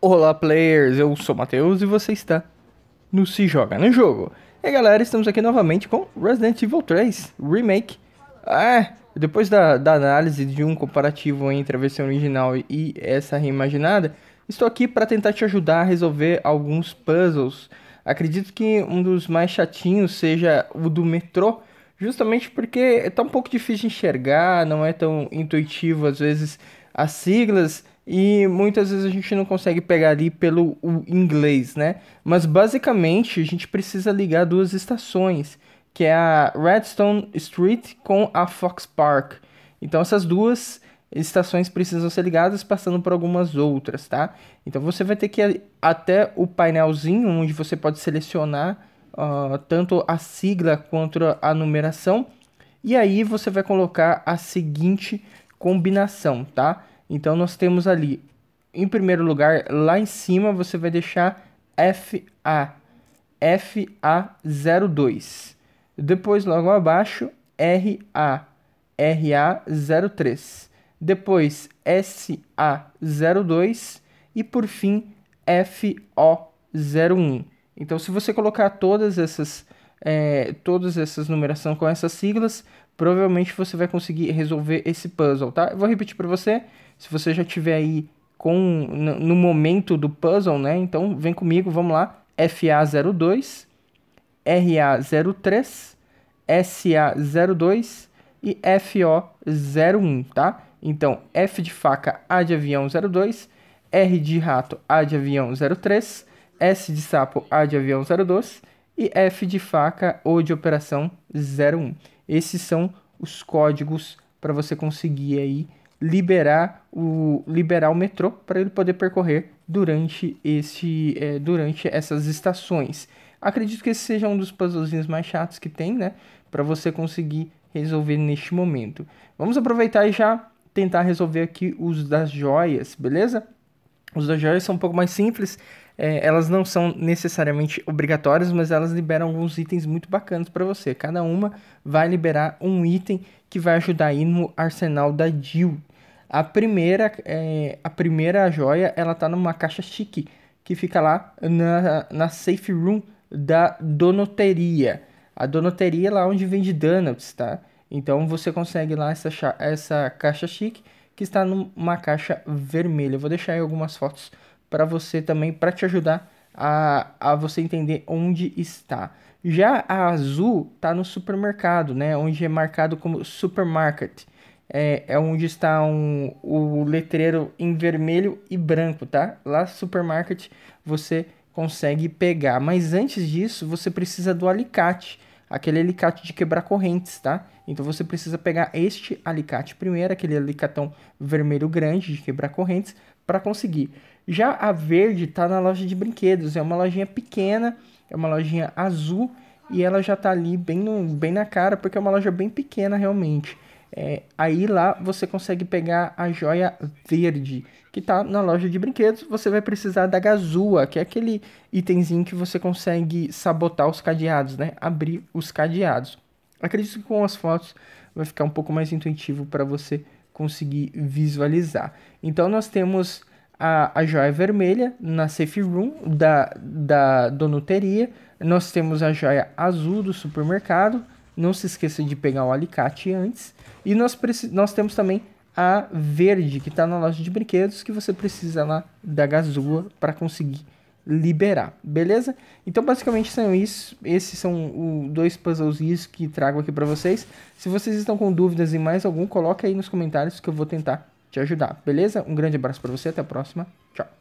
Olá, players! Eu sou o Matheus e você está no Se Joga no Jogo. E galera, estamos aqui novamente com Resident Evil 3 Remake. Ah, depois da, da análise de um comparativo entre a versão original e essa reimaginada, estou aqui para tentar te ajudar a resolver alguns puzzles. Acredito que um dos mais chatinhos seja o do metrô, justamente porque está um pouco difícil de enxergar, não é tão intuitivo às vezes as siglas e muitas vezes a gente não consegue pegar ali pelo inglês, né? Mas basicamente a gente precisa ligar duas estações, que é a Redstone Street com a Fox Park. Então essas duas estações precisam ser ligadas passando por algumas outras, tá? Então você vai ter que ir até o painelzinho onde você pode selecionar uh, tanto a sigla quanto a numeração e aí você vai colocar a seguinte combinação, tá? Então nós temos ali, em primeiro lugar, lá em cima você vai deixar FA, FA02. Depois, logo abaixo, RA, RA03. Depois, SA02 e por fim, FO01. Então, se você colocar todas essas é, todas essas numeração com essas siglas, provavelmente você vai conseguir resolver esse puzzle, tá? Eu vou repetir para você, se você já tiver aí com no momento do puzzle, né? Então vem comigo, vamos lá. FA02, RA03, SA02 e FO01, tá? Então, F de faca, A de avião 02, R de rato, A de avião 03, S de sapo, A de avião 02 e F de faca ou de operação 01. Esses são os códigos para você conseguir aí liberar o liberar o metrô para ele poder percorrer durante esse é, durante essas estações. Acredito que esse seja um dos puzzlezinhos mais chatos que tem, né, para você conseguir resolver neste momento. Vamos aproveitar e já tentar resolver aqui os das joias, beleza? Os das joias são um pouco mais simples, é, elas não são necessariamente obrigatórias, mas elas liberam alguns itens muito bacanas para você. Cada uma vai liberar um item que vai ajudar aí no arsenal da Jill. A primeira, é, a primeira joia, ela tá numa caixa chique, que fica lá na, na safe room da donoteria. A donoteria é lá onde vende donuts, tá? Então você consegue lá essa, essa caixa chique, que está numa caixa vermelha. Eu vou deixar aí algumas fotos para você também, para te ajudar a, a você entender onde está. Já a azul está no supermercado, né? Onde é marcado como supermarket. É, é onde está um, o letreiro em vermelho e branco, tá? Lá supermarket você consegue pegar. Mas antes disso, você precisa do alicate. Aquele alicate de quebrar correntes, tá? Então você precisa pegar este alicate primeiro, aquele alicatão vermelho grande de quebrar correntes, para conseguir. Já a verde está na loja de brinquedos, é uma lojinha pequena, é uma lojinha azul e ela já está ali bem, no, bem na cara, porque é uma loja bem pequena realmente. É, aí lá você consegue pegar a joia verde que está na loja de brinquedos. Você vai precisar da gazua, que é aquele itemzinho que você consegue sabotar os cadeados, né? Abrir os cadeados. Acredito que com as fotos vai ficar um pouco mais intuitivo para você conseguir visualizar. Então nós temos a, a joia vermelha na safe room da, da donuteria, nós temos a joia azul do supermercado, não se esqueça de pegar o alicate antes, e nós, nós temos também a verde que está na loja de brinquedos que você precisa lá da gazua para conseguir liberar, beleza? Então basicamente são isso, esses são os dois puzzlezinhos que trago aqui para vocês. Se vocês estão com dúvidas em mais algum, coloca aí nos comentários que eu vou tentar te ajudar, beleza? Um grande abraço para você, até a próxima, tchau!